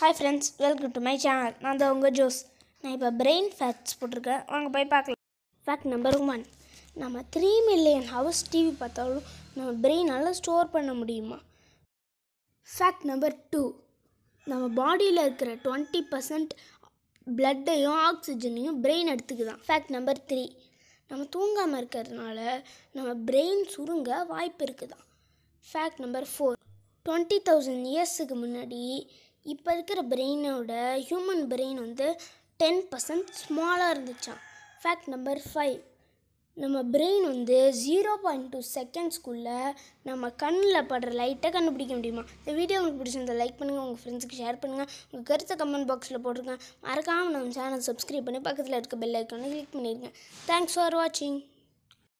hi friends welcome to my channel நான் தான் உங்கள் ஜோஸ் நான் இப்போ பிரெயின் ஃபேக்ட்ஸ் போட்டிருக்கேன் வாங்க போய் பார்க்கலாம் ஃபேக்ட் நம்பர் ஒன் நம்ம த்ரீ மில்லியன் ஹவர்ஸ் டிவி பார்த்தாலும் நம்ம பிரெயினால் ஸ்டோர் பண்ண முடியுமா ஃபேக்ட் நம்பர் டூ நம்ம பாடியில் இருக்கிற டுவெண்ட்டி பர்சன்ட் பிளட்டையும் ஆக்சிஜனையும் பிரெயின் எடுத்துக்குதான் ஃபேக்ட் நம்பர் த்ரீ நம்ம தூங்காமல் இருக்கிறதுனால நம்ம பிரெயின் சுருங்க வாய்ப்பு இருக்குதான் fact number four twenty thousand இயர்ஸுக்கு முன்னாடி இப்போ இருக்கிற பிரெயினோட ஹியூமன் பிரெயின் வந்து டென் பர்சன்ட் ஸ்மாலாக இருந்துச்சான் ஃபேக்ட் நம்பர் ஃபைவ் நம்ம பிரெயின் வந்து ஜீரோ பாயிண்ட் டூ செகண்ட்ஸ்க்குள்ளே நம்ம கண்ணில் படுற லைட்டை கண்டுபிடிக்க முடியுமா இந்த வீடியோ உங்களுக்கு பிடிச்சிருந்த லைக் பண்ணுங்கள் உங்கள் ஃப்ரெண்ட்ஸுக்கு ஷேர் பண்ணுங்கள் உங்கள் கருத்தை கமெண்ட் பாக்ஸில் போட்டிருக்கேன் மறக்காமல் நம்ம சேனல் சப்ஸ்கிரைப் பண்ணி பக்கத்தில் இருக்க பெல் ஐக்கானை கிளிக் பண்ணியிருக்கேன் தேங்க்ஸ் ஃபார் வாட்சிங்